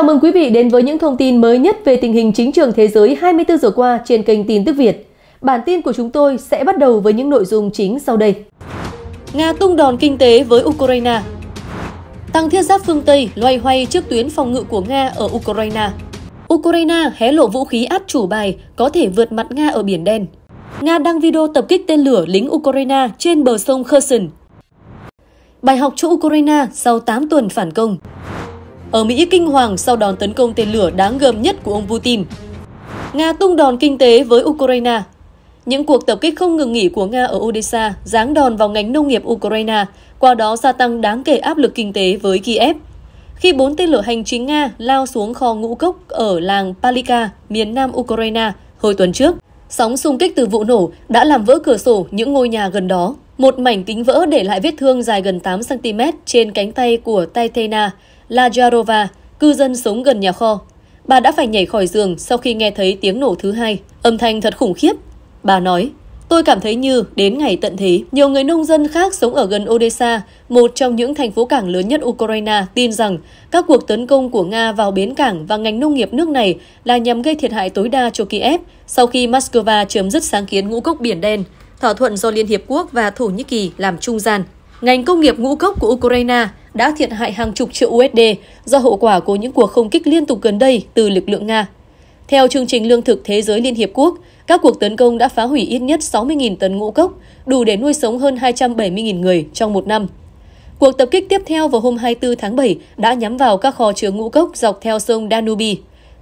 Chào mừng quý vị đến với những thông tin mới nhất về tình hình chính trường thế giới 24 giờ qua trên kênh Tin tức Việt. Bản tin của chúng tôi sẽ bắt đầu với những nội dung chính sau đây. Nga tung đòn kinh tế với Ukraine Tăng thiết giáp phương Tây loay hoay trước tuyến phòng ngự của Nga ở Ukraine. Ukraine hé lộ vũ khí át chủ bài có thể vượt mặt Nga ở Biển Đen. Nga đăng video tập kích tên lửa lính Ukraine trên bờ sông Kherson. Bài học cho Ukraine sau 8 tuần phản công ở Mỹ kinh hoàng sau đòn tấn công tên lửa đáng gờm nhất của ông Putin. Nga tung đòn kinh tế với Ukraine. Những cuộc tập kích không ngừng nghỉ của Nga ở Odessa giáng đòn vào ngành nông nghiệp Ukraine, qua đó gia tăng đáng kể áp lực kinh tế với Kiev. Khi bốn tên lửa hành chính Nga lao xuống kho ngũ cốc ở làng Palika, miền nam Ukraine, hồi tuần trước, sóng xung kích từ vụ nổ đã làm vỡ cửa sổ những ngôi nhà gần đó. Một mảnh kính vỡ để lại vết thương dài gần 8cm trên cánh tay của Titana, Lajarova, cư dân sống gần nhà kho. Bà đã phải nhảy khỏi giường sau khi nghe thấy tiếng nổ thứ hai. Âm thanh thật khủng khiếp. Bà nói, Tôi cảm thấy như đến ngày tận thế, nhiều người nông dân khác sống ở gần Odessa, một trong những thành phố cảng lớn nhất Ukraine, tin rằng các cuộc tấn công của Nga vào bến cảng và ngành nông nghiệp nước này là nhằm gây thiệt hại tối đa cho Kiev sau khi Moscow chấm dứt sáng kiến ngũ cốc biển đen, thỏa thuận do Liên Hiệp Quốc và Thổ Nhĩ Kỳ làm trung gian. Ngành công nghiệp ngũ cốc của Ukraine đã thiệt hại hàng chục triệu USD do hậu quả của những cuộc không kích liên tục gần đây từ lực lượng Nga. Theo chương trình Lương thực Thế giới Liên Hiệp Quốc, các cuộc tấn công đã phá hủy ít nhất 60.000 tấn ngũ cốc, đủ để nuôi sống hơn 270.000 người trong một năm. Cuộc tập kích tiếp theo vào hôm 24 tháng 7 đã nhắm vào các kho chứa ngũ cốc dọc theo sông Danube,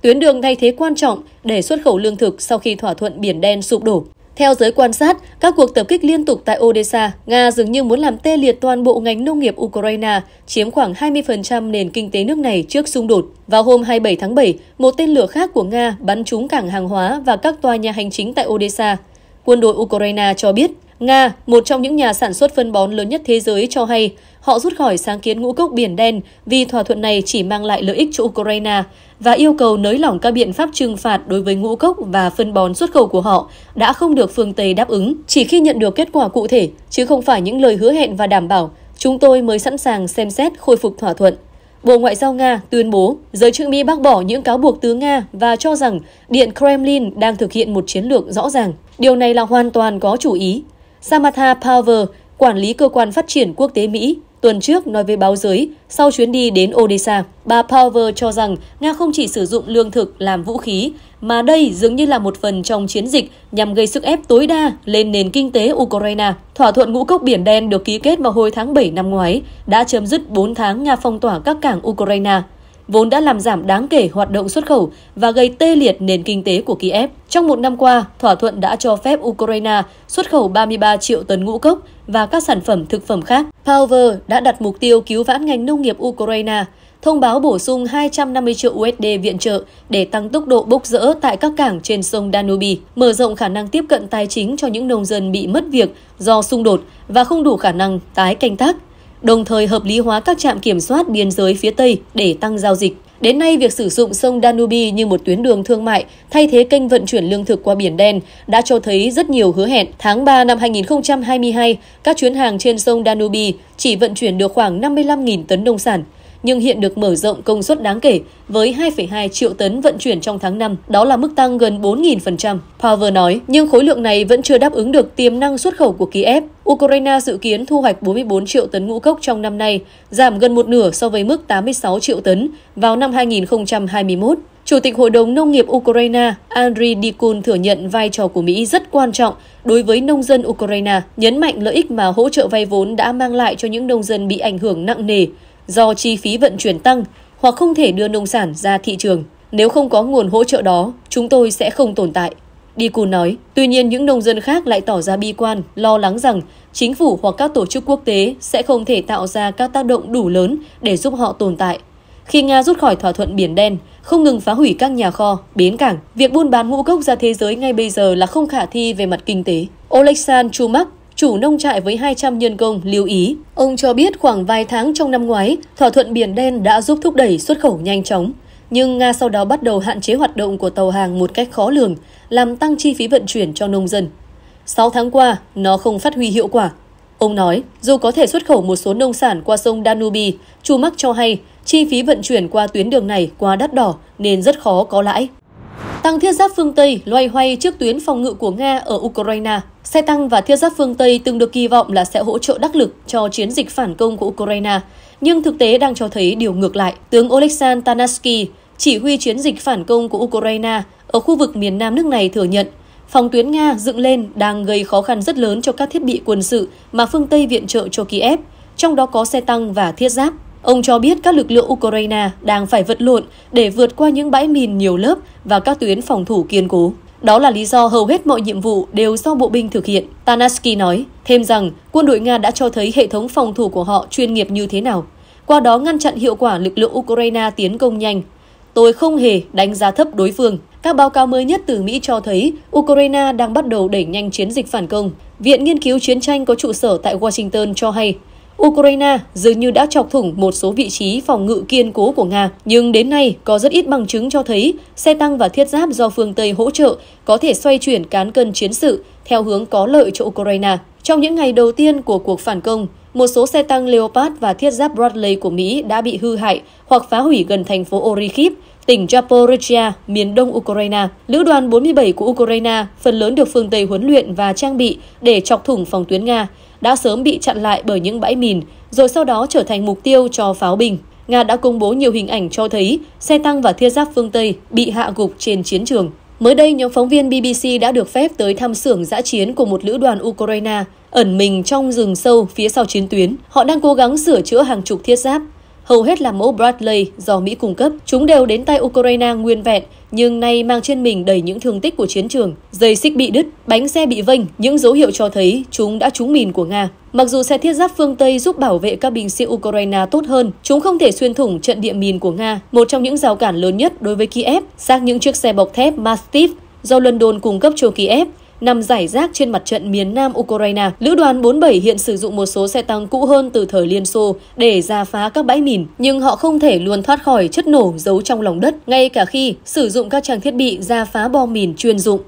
tuyến đường thay thế quan trọng để xuất khẩu lương thực sau khi thỏa thuận Biển Đen sụp đổ. Theo giới quan sát, các cuộc tập kích liên tục tại Odessa, Nga dường như muốn làm tê liệt toàn bộ ngành nông nghiệp Ukraine, chiếm khoảng 20% nền kinh tế nước này trước xung đột. Vào hôm 27 tháng 7, một tên lửa khác của Nga bắn trúng cảng hàng hóa và các tòa nhà hành chính tại Odessa. Quân đội Ukraine cho biết Nga, một trong những nhà sản xuất phân bón lớn nhất thế giới cho hay họ rút khỏi sáng kiến ngũ cốc biển đen vì thỏa thuận này chỉ mang lại lợi ích cho Ukraine và yêu cầu nới lỏng các biện pháp trừng phạt đối với ngũ cốc và phân bón xuất khẩu của họ đã không được phương Tây đáp ứng. Chỉ khi nhận được kết quả cụ thể, chứ không phải những lời hứa hẹn và đảm bảo, chúng tôi mới sẵn sàng xem xét khôi phục thỏa thuận. Bộ Ngoại giao Nga tuyên bố giới chức Mỹ bác bỏ những cáo buộc từ Nga và cho rằng Điện Kremlin đang thực hiện một chiến lược rõ ràng. Điều này là hoàn toàn có chủ ý. Samantha Power, quản lý cơ quan phát triển quốc tế Mỹ, tuần trước nói với báo giới sau chuyến đi đến Odessa. Bà Power cho rằng Nga không chỉ sử dụng lương thực làm vũ khí, mà đây dường như là một phần trong chiến dịch nhằm gây sức ép tối đa lên nền kinh tế Ukraine. Thỏa thuận ngũ cốc Biển Đen được ký kết vào hồi tháng 7 năm ngoái đã chấm dứt 4 tháng Nga phong tỏa các cảng Ukraine vốn đã làm giảm đáng kể hoạt động xuất khẩu và gây tê liệt nền kinh tế của Kiev. Trong một năm qua, thỏa thuận đã cho phép Ukraine xuất khẩu 33 triệu tấn ngũ cốc và các sản phẩm thực phẩm khác. Power đã đặt mục tiêu cứu vãn ngành nông nghiệp Ukraine, thông báo bổ sung 250 triệu USD viện trợ để tăng tốc độ bốc rỡ tại các cảng trên sông Danube, mở rộng khả năng tiếp cận tài chính cho những nông dân bị mất việc do xung đột và không đủ khả năng tái canh tác đồng thời hợp lý hóa các trạm kiểm soát biên giới phía Tây để tăng giao dịch. Đến nay, việc sử dụng sông Danube như một tuyến đường thương mại thay thế kênh vận chuyển lương thực qua Biển Đen đã cho thấy rất nhiều hứa hẹn. Tháng 3 năm 2022, các chuyến hàng trên sông Danube chỉ vận chuyển được khoảng 55.000 tấn nông sản, nhưng hiện được mở rộng công suất đáng kể với 2,2 triệu tấn vận chuyển trong tháng 5, đó là mức tăng gần 4.000%. Power nói, nhưng khối lượng này vẫn chưa đáp ứng được tiềm năng xuất khẩu của Kiev. Ukraine dự kiến thu hoạch 44 triệu tấn ngũ cốc trong năm nay, giảm gần một nửa so với mức 86 triệu tấn vào năm 2021. Chủ tịch Hội đồng Nông nghiệp Ukraine Andriy Dikun thừa nhận vai trò của Mỹ rất quan trọng đối với nông dân Ukraine, nhấn mạnh lợi ích mà hỗ trợ vay vốn đã mang lại cho những nông dân bị ảnh hưởng nặng nề do chi phí vận chuyển tăng hoặc không thể đưa nông sản ra thị trường. Nếu không có nguồn hỗ trợ đó, chúng tôi sẽ không tồn tại. Đi Cù nói, tuy nhiên những nông dân khác lại tỏ ra bi quan, lo lắng rằng chính phủ hoặc các tổ chức quốc tế sẽ không thể tạo ra các tác động đủ lớn để giúp họ tồn tại. Khi Nga rút khỏi thỏa thuận Biển Đen, không ngừng phá hủy các nhà kho, bến cảng, việc buôn bán ngũ cốc ra thế giới ngay bây giờ là không khả thi về mặt kinh tế. Oleksandr Chumak, chủ nông trại với 200 nhân công lưu ý. Ông cho biết khoảng vài tháng trong năm ngoái, thỏa thuận Biển Đen đã giúp thúc đẩy xuất khẩu nhanh chóng. Nhưng Nga sau đó bắt đầu hạn chế hoạt động của tàu hàng một cách khó lường, làm tăng chi phí vận chuyển cho nông dân. 6 tháng qua, nó không phát huy hiệu quả. Ông nói, dù có thể xuất khẩu một số nông sản qua sông Danube, Chu Mắc cho hay chi phí vận chuyển qua tuyến đường này quá đắt đỏ nên rất khó có lãi. Tăng thiết giáp phương Tây loay hoay trước tuyến phòng ngự của Nga ở Ukraine Xe tăng và thiết giáp phương Tây từng được kỳ vọng là sẽ hỗ trợ đắc lực cho chiến dịch phản công của Ukraine, nhưng thực tế đang cho thấy điều ngược lại. Tướng Oleksandr Tanaski, chỉ huy chiến dịch phản công của Ukraine ở khu vực miền nam nước này thừa nhận phòng tuyến Nga dựng lên đang gây khó khăn rất lớn cho các thiết bị quân sự mà phương Tây viện trợ cho Kiev, trong đó có xe tăng và thiết giáp. Ông cho biết các lực lượng Ukraine đang phải vật lộn để vượt qua những bãi mìn nhiều lớp và các tuyến phòng thủ kiên cố. Đó là lý do hầu hết mọi nhiệm vụ đều do bộ binh thực hiện. Tanaski nói thêm rằng quân đội Nga đã cho thấy hệ thống phòng thủ của họ chuyên nghiệp như thế nào, qua đó ngăn chặn hiệu quả lực lượng Ukraine tiến công nhanh. Tôi không hề đánh giá thấp đối phương. Các báo cáo mới nhất từ Mỹ cho thấy Ukraine đang bắt đầu đẩy nhanh chiến dịch phản công. Viện Nghiên cứu Chiến tranh có trụ sở tại Washington cho hay Ukraine dường như đã chọc thủng một số vị trí phòng ngự kiên cố của Nga, nhưng đến nay có rất ít bằng chứng cho thấy xe tăng và thiết giáp do phương Tây hỗ trợ có thể xoay chuyển cán cân chiến sự theo hướng có lợi cho Ukraine. Trong những ngày đầu tiên của cuộc phản công, một số xe tăng Leopard và thiết giáp Bradley của Mỹ đã bị hư hại hoặc phá hủy gần thành phố Orykhiv, tỉnh Zaporizhia, miền đông Ukraine. Lữ đoàn 47 của Ukraine phần lớn được phương Tây huấn luyện và trang bị để chọc thủng phòng tuyến Nga, đã sớm bị chặn lại bởi những bãi mìn, rồi sau đó trở thành mục tiêu cho pháo binh. Nga đã công bố nhiều hình ảnh cho thấy xe tăng và thiết giáp phương Tây bị hạ gục trên chiến trường. Mới đây, nhóm phóng viên BBC đã được phép tới thăm xưởng giã chiến của một lữ đoàn Ukraine ẩn mình trong rừng sâu phía sau chiến tuyến. Họ đang cố gắng sửa chữa hàng chục thiết giáp hầu hết là mẫu Bradley do Mỹ cung cấp. Chúng đều đến tay Ukraine nguyên vẹn, nhưng nay mang trên mình đầy những thương tích của chiến trường. Dây xích bị đứt, bánh xe bị vênh, những dấu hiệu cho thấy chúng đã trúng mìn của Nga. Mặc dù xe thiết giáp phương Tây giúp bảo vệ các binh sĩ Ukraine tốt hơn, chúng không thể xuyên thủng trận địa mìn của Nga, một trong những rào cản lớn nhất đối với Kiev. Xác những chiếc xe bọc thép Mastiff do London cung cấp cho Kiev nằm rải rác trên mặt trận miền nam Ukraine. Lữ đoàn 47 hiện sử dụng một số xe tăng cũ hơn từ thời Liên Xô để ra phá các bãi mìn, nhưng họ không thể luôn thoát khỏi chất nổ giấu trong lòng đất, ngay cả khi sử dụng các trang thiết bị ra phá bom mìn chuyên dụng.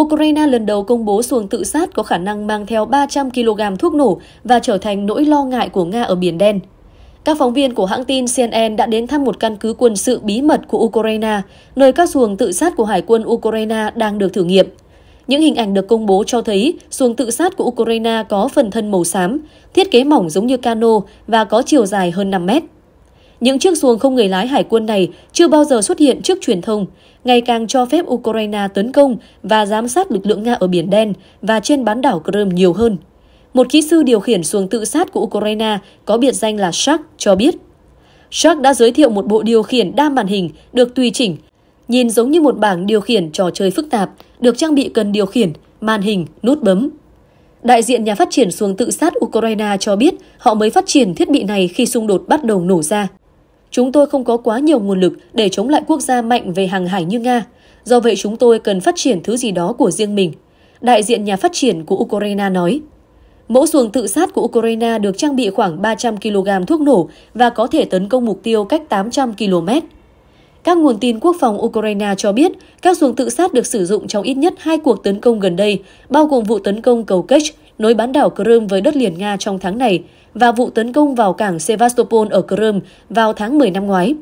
Ukraine lần đầu công bố xuồng tự sát có khả năng mang theo 300 kg thuốc nổ và trở thành nỗi lo ngại của Nga ở Biển Đen. Các phóng viên của hãng tin CNN đã đến thăm một căn cứ quân sự bí mật của Ukraine, nơi các xuồng tự sát của Hải quân Ukraine đang được thử nghiệm. Những hình ảnh được công bố cho thấy xuồng tự sát của Ukraine có phần thân màu xám, thiết kế mỏng giống như cano và có chiều dài hơn 5 mét. Những chiếc xuồng không người lái hải quân này chưa bao giờ xuất hiện trước truyền thông, ngày càng cho phép Ukraine tấn công và giám sát lực lượng Nga ở Biển Đen và trên bán đảo Crimea nhiều hơn. Một kỹ sư điều khiển xuồng tự sát của Ukraine có biệt danh là Shark cho biết. Shark đã giới thiệu một bộ điều khiển đa màn hình được tùy chỉnh nhìn giống như một bảng điều khiển trò chơi phức tạp, được trang bị cần điều khiển, màn hình, nút bấm. Đại diện nhà phát triển xuồng tự sát Ukraine cho biết họ mới phát triển thiết bị này khi xung đột bắt đầu nổ ra. Chúng tôi không có quá nhiều nguồn lực để chống lại quốc gia mạnh về hàng hải như Nga, do vậy chúng tôi cần phát triển thứ gì đó của riêng mình. Đại diện nhà phát triển của Ukraine nói, mẫu xuồng tự sát của Ukraine được trang bị khoảng 300 kg thuốc nổ và có thể tấn công mục tiêu cách 800 km. Các nguồn tin quốc phòng Ukraine cho biết các xuồng tự sát được sử dụng trong ít nhất hai cuộc tấn công gần đây, bao gồm vụ tấn công cầu Kerch nối bán đảo Crimea với đất liền Nga trong tháng này và vụ tấn công vào cảng Sevastopol ở Crimea vào tháng 10 năm ngoái.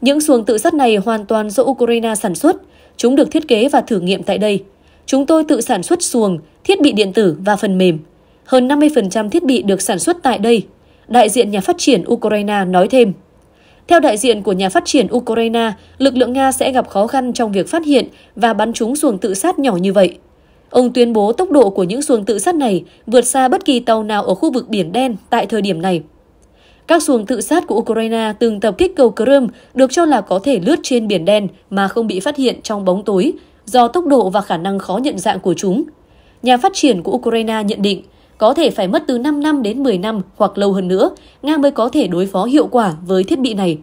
Những xuồng tự sát này hoàn toàn do Ukraine sản xuất. Chúng được thiết kế và thử nghiệm tại đây. Chúng tôi tự sản xuất xuồng, thiết bị điện tử và phần mềm. Hơn 50% thiết bị được sản xuất tại đây. Đại diện nhà phát triển Ukraine nói thêm. Theo đại diện của nhà phát triển Ukraine, lực lượng Nga sẽ gặp khó khăn trong việc phát hiện và bắn trúng xuồng tự sát nhỏ như vậy. Ông tuyên bố tốc độ của những xuồng tự sát này vượt xa bất kỳ tàu nào ở khu vực Biển Đen tại thời điểm này. Các xuồng tự sát của Ukraine từng tập kích cầu Crimea được cho là có thể lướt trên Biển Đen mà không bị phát hiện trong bóng tối do tốc độ và khả năng khó nhận dạng của chúng. Nhà phát triển của Ukraine nhận định có thể phải mất từ 5 năm đến 10 năm hoặc lâu hơn nữa, Nga mới có thể đối phó hiệu quả với thiết bị này.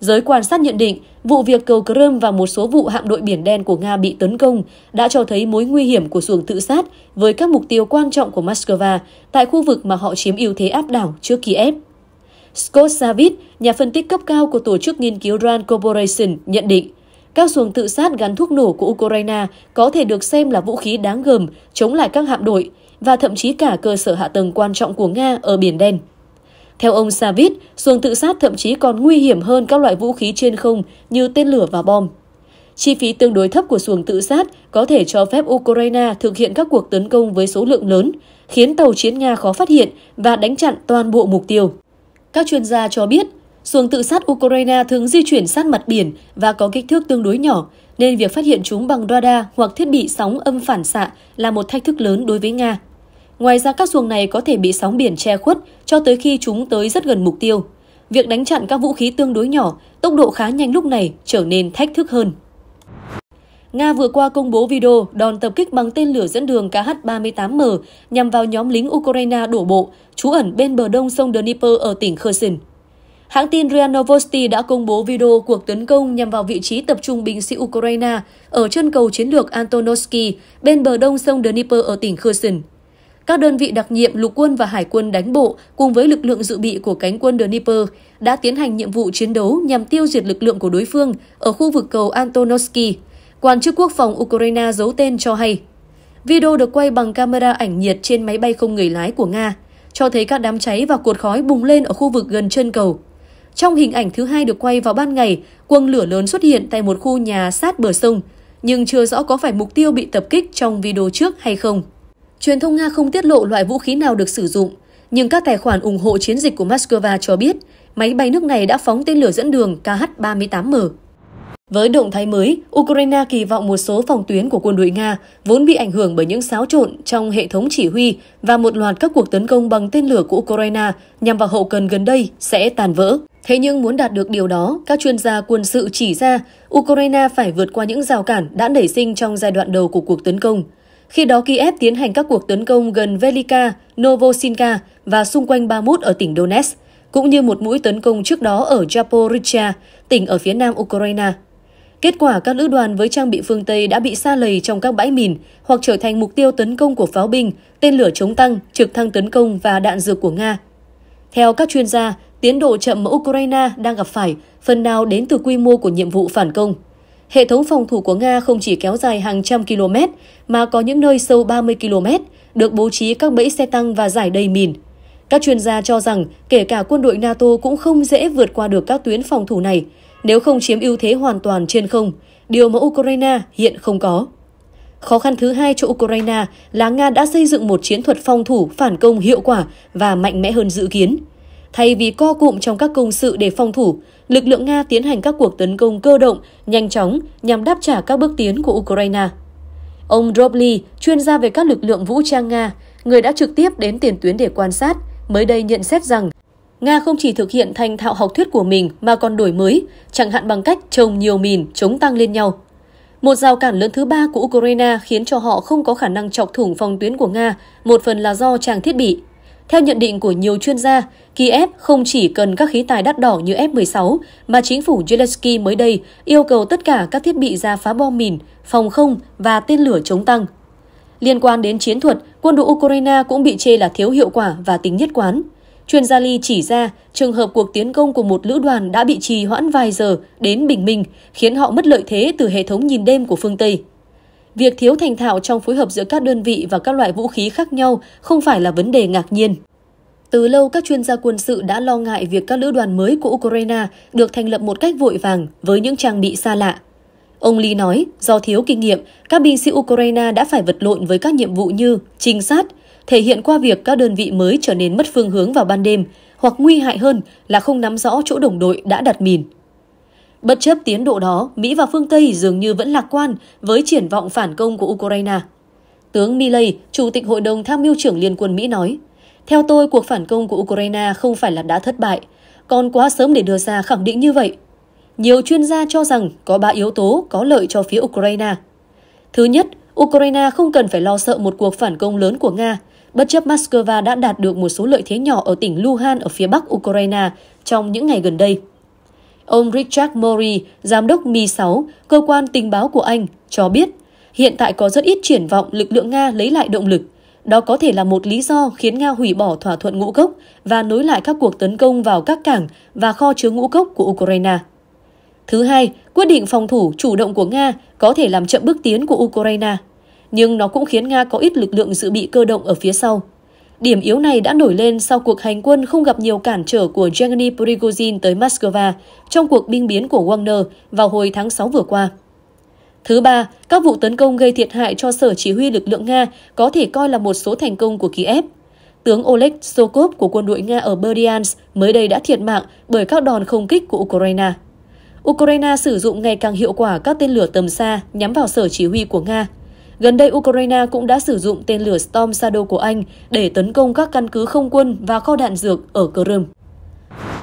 Giới quan sát nhận định, vụ việc cầu Crimea và một số vụ hạm đội Biển Đen của Nga bị tấn công đã cho thấy mối nguy hiểm của xuồng tự sát với các mục tiêu quan trọng của Moscow tại khu vực mà họ chiếm ưu thế áp đảo trước Kiev. Scott Savit, nhà phân tích cấp cao của tổ chức nghiên cứu RAND Corporation, nhận định các xuồng tự sát gắn thuốc nổ của Ukraine có thể được xem là vũ khí đáng gờm chống lại các hạm đội, và thậm chí cả cơ sở hạ tầng quan trọng của Nga ở Biển Đen. Theo ông Savit, xuồng tự sát thậm chí còn nguy hiểm hơn các loại vũ khí trên không như tên lửa và bom. Chi phí tương đối thấp của xuồng tự sát có thể cho phép Ukraine thực hiện các cuộc tấn công với số lượng lớn, khiến tàu chiến Nga khó phát hiện và đánh chặn toàn bộ mục tiêu. Các chuyên gia cho biết, Xuồng tự sát Ukraine thường di chuyển sát mặt biển và có kích thước tương đối nhỏ, nên việc phát hiện chúng bằng radar hoặc thiết bị sóng âm phản xạ là một thách thức lớn đối với Nga. Ngoài ra các xuồng này có thể bị sóng biển che khuất cho tới khi chúng tới rất gần mục tiêu. Việc đánh chặn các vũ khí tương đối nhỏ, tốc độ khá nhanh lúc này trở nên thách thức hơn. Nga vừa qua công bố video đòn tập kích bằng tên lửa dẫn đường KH-38M nhằm vào nhóm lính Ukraine đổ bộ, trú ẩn bên bờ đông sông Dnipro ở tỉnh Kherson. Hãng tin RIA Novosti đã công bố video cuộc tấn công nhằm vào vị trí tập trung binh sĩ Ukraine ở chân cầu chiến lược Antonovsky bên bờ đông sông Dnipro ở tỉnh Kherson. Các đơn vị đặc nhiệm lục quân và hải quân đánh bộ cùng với lực lượng dự bị của cánh quân Dnipro đã tiến hành nhiệm vụ chiến đấu nhằm tiêu diệt lực lượng của đối phương ở khu vực cầu Antonovsky. Quan chức quốc phòng Ukraine giấu tên cho hay. Video được quay bằng camera ảnh nhiệt trên máy bay không người lái của Nga, cho thấy các đám cháy và cột khói bùng lên ở khu vực gần chân cầu. Trong hình ảnh thứ hai được quay vào ban ngày, quâng lửa lớn xuất hiện tại một khu nhà sát bờ sông, nhưng chưa rõ có phải mục tiêu bị tập kích trong video trước hay không. Truyền thông Nga không tiết lộ loại vũ khí nào được sử dụng, nhưng các tài khoản ủng hộ chiến dịch của Moscow cho biết máy bay nước này đã phóng tên lửa dẫn đường KH-38M. Với động thái mới, Ukraine kỳ vọng một số phòng tuyến của quân đội Nga vốn bị ảnh hưởng bởi những xáo trộn trong hệ thống chỉ huy và một loạt các cuộc tấn công bằng tên lửa của Ukraine nhằm vào hậu cần gần đây sẽ tàn vỡ. Thế nhưng muốn đạt được điều đó, các chuyên gia quân sự chỉ ra Ukraine phải vượt qua những rào cản đã nảy sinh trong giai đoạn đầu của cuộc tấn công. Khi đó Kiev tiến hành các cuộc tấn công gần Velika, Novosinka và xung quanh Bamut ở tỉnh Donetsk, cũng như một mũi tấn công trước đó ở Zaporizhia, tỉnh ở phía nam Ukraine. Kết quả các lữ đoàn với trang bị phương Tây đã bị xa lầy trong các bãi mìn hoặc trở thành mục tiêu tấn công của pháo binh, tên lửa chống tăng, trực thăng tấn công và đạn dược của Nga. Theo các chuyên gia, tiến độ chậm mà Ukraine đang gặp phải phần nào đến từ quy mô của nhiệm vụ phản công. Hệ thống phòng thủ của Nga không chỉ kéo dài hàng trăm km mà có những nơi sâu 30 km, được bố trí các bẫy xe tăng và giải đầy mìn. Các chuyên gia cho rằng kể cả quân đội NATO cũng không dễ vượt qua được các tuyến phòng thủ này nếu không chiếm ưu thế hoàn toàn trên không, điều mà Ukraine hiện không có. Khó khăn thứ hai cho Ukraine là Nga đã xây dựng một chiến thuật phòng thủ phản công hiệu quả và mạnh mẽ hơn dự kiến. Thay vì co cụm trong các công sự để phòng thủ, lực lượng Nga tiến hành các cuộc tấn công cơ động, nhanh chóng nhằm đáp trả các bước tiến của Ukraine. Ông Drobly, chuyên gia về các lực lượng vũ trang Nga, người đã trực tiếp đến tiền tuyến để quan sát, mới đây nhận xét rằng Nga không chỉ thực hiện thành thạo học thuyết của mình mà còn đổi mới, chẳng hạn bằng cách trồng nhiều mìn chống tăng lên nhau. Một rào cản lớn thứ ba của Ukraine khiến cho họ không có khả năng chọc thủng phòng tuyến của Nga, một phần là do trang thiết bị. Theo nhận định của nhiều chuyên gia, Kiev không chỉ cần các khí tài đắt đỏ như F-16, mà chính phủ Zelensky mới đây yêu cầu tất cả các thiết bị ra phá bom mìn, phòng không và tên lửa chống tăng. Liên quan đến chiến thuật, quân đội Ukraine cũng bị chê là thiếu hiệu quả và tính nhất quán. Chuyên gia Ly chỉ ra trường hợp cuộc tiến công của một lữ đoàn đã bị trì hoãn vài giờ đến bình minh khiến họ mất lợi thế từ hệ thống nhìn đêm của phương Tây. Việc thiếu thành thạo trong phối hợp giữa các đơn vị và các loại vũ khí khác nhau không phải là vấn đề ngạc nhiên. Từ lâu các chuyên gia quân sự đã lo ngại việc các lữ đoàn mới của Ukraine được thành lập một cách vội vàng với những trang bị xa lạ. Ông Lee nói, do thiếu kinh nghiệm, các binh sĩ Ukraine đã phải vật lộn với các nhiệm vụ như trinh sát, thể hiện qua việc các đơn vị mới trở nên mất phương hướng vào ban đêm hoặc nguy hại hơn là không nắm rõ chỗ đồng đội đã đặt mìn. Bất chấp tiến độ đó, Mỹ và phương Tây dường như vẫn lạc quan với triển vọng phản công của Ukraine. Tướng Milley, Chủ tịch Hội đồng Tham mưu trưởng Liên quân Mỹ nói, Theo tôi, cuộc phản công của Ukraine không phải là đã thất bại, còn quá sớm để đưa ra khẳng định như vậy. Nhiều chuyên gia cho rằng có ba yếu tố có lợi cho phía Ukraine. Thứ nhất, Ukraine không cần phải lo sợ một cuộc phản công lớn của Nga Bất chấp Moscow đã đạt được một số lợi thế nhỏ ở tỉnh Luhan ở phía bắc Ukraine trong những ngày gần đây. Ông Richard Mori, giám đốc Mi-6, cơ quan tình báo của Anh, cho biết hiện tại có rất ít triển vọng lực lượng Nga lấy lại động lực. Đó có thể là một lý do khiến Nga hủy bỏ thỏa thuận ngũ cốc và nối lại các cuộc tấn công vào các cảng và kho chứa ngũ cốc của Ukraine. Thứ hai, quyết định phòng thủ chủ động của Nga có thể làm chậm bước tiến của Ukraine nhưng nó cũng khiến Nga có ít lực lượng dự bị cơ động ở phía sau. Điểm yếu này đã nổi lên sau cuộc hành quân không gặp nhiều cản trở của Yevgeny Prigozhin tới Moscow trong cuộc binh biến của Wagner vào hồi tháng 6 vừa qua. Thứ ba, các vụ tấn công gây thiệt hại cho Sở Chỉ huy lực lượng Nga có thể coi là một số thành công của Kiev. Tướng Oleg Sokov của quân đội Nga ở Berdyansk mới đây đã thiệt mạng bởi các đòn không kích của Ukraine. Ukraine sử dụng ngày càng hiệu quả các tên lửa tầm xa nhắm vào sở chỉ huy của Nga, Gần đây, Ukraine cũng đã sử dụng tên lửa Storm Shadow của Anh để tấn công các căn cứ không quân và kho đạn dược ở Crimea.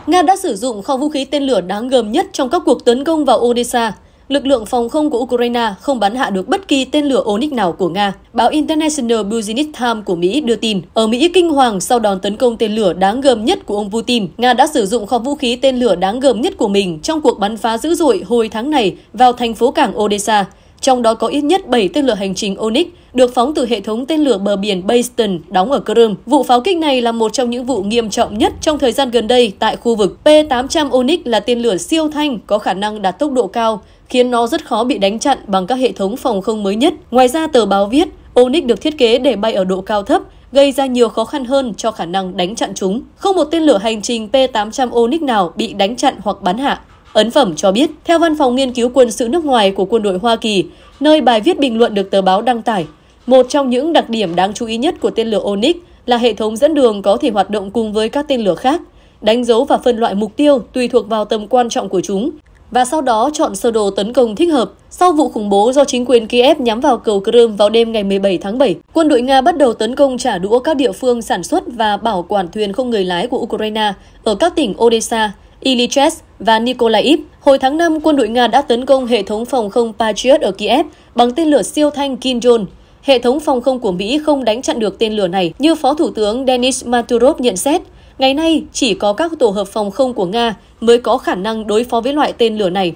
Nga đã sử dụng kho vũ khí tên lửa đáng gờm nhất trong các cuộc tấn công vào Odessa. Lực lượng phòng không của Ukraine không bắn hạ được bất kỳ tên lửa Onyx nào của Nga. Báo International Business Times của Mỹ đưa tin, ở Mỹ kinh hoàng sau đòn tấn công tên lửa đáng gờm nhất của ông Putin, Nga đã sử dụng kho vũ khí tên lửa đáng gờm nhất của mình trong cuộc bắn phá dữ dội hồi tháng này vào thành phố cảng Odessa trong đó có ít nhất 7 tên lửa hành trình Onyx được phóng từ hệ thống tên lửa bờ biển Bayston đóng ở Crimea. Vụ pháo kích này là một trong những vụ nghiêm trọng nhất trong thời gian gần đây tại khu vực. P-800 Onyx là tên lửa siêu thanh có khả năng đạt tốc độ cao, khiến nó rất khó bị đánh chặn bằng các hệ thống phòng không mới nhất. Ngoài ra, tờ báo viết, Onyx được thiết kế để bay ở độ cao thấp, gây ra nhiều khó khăn hơn cho khả năng đánh chặn chúng. Không một tên lửa hành trình P-800 Onyx nào bị đánh chặn hoặc bắn hạ. Ấn phẩm cho biết, theo Văn phòng Nghiên cứu Quân sự nước ngoài của quân đội Hoa Kỳ, nơi bài viết bình luận được tờ báo đăng tải, một trong những đặc điểm đáng chú ý nhất của tên lửa Onyx là hệ thống dẫn đường có thể hoạt động cùng với các tên lửa khác, đánh dấu và phân loại mục tiêu tùy thuộc vào tầm quan trọng của chúng, và sau đó chọn sơ đồ tấn công thích hợp. Sau vụ khủng bố do chính quyền Kiev nhắm vào cầu Crimea vào đêm ngày 17 tháng 7, quân đội Nga bắt đầu tấn công trả đũa các địa phương sản xuất và bảo quản thuyền không người lái của Ukraine ở các tỉnh Odessa, Ilyich và Mykolaiv. Hồi tháng 5, quân đội Nga đã tấn công hệ thống phòng không Patriot ở Kiev bằng tên lửa siêu thanh Kinjal. Hệ thống phòng không của Mỹ không đánh chặn được tên lửa này, như Phó Thủ tướng Denis Maturov nhận xét. Ngày nay, chỉ có các tổ hợp phòng không của Nga mới có khả năng đối phó với loại tên lửa này.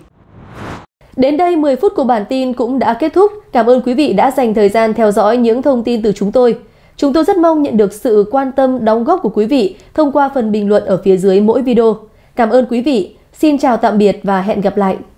Đến đây 10 phút của bản tin cũng đã kết thúc. Cảm ơn quý vị đã dành thời gian theo dõi những thông tin từ chúng tôi. Chúng tôi rất mong nhận được sự quan tâm đóng góp của quý vị thông qua phần bình luận ở phía dưới mỗi video. Cảm ơn quý vị. Xin chào tạm biệt và hẹn gặp lại.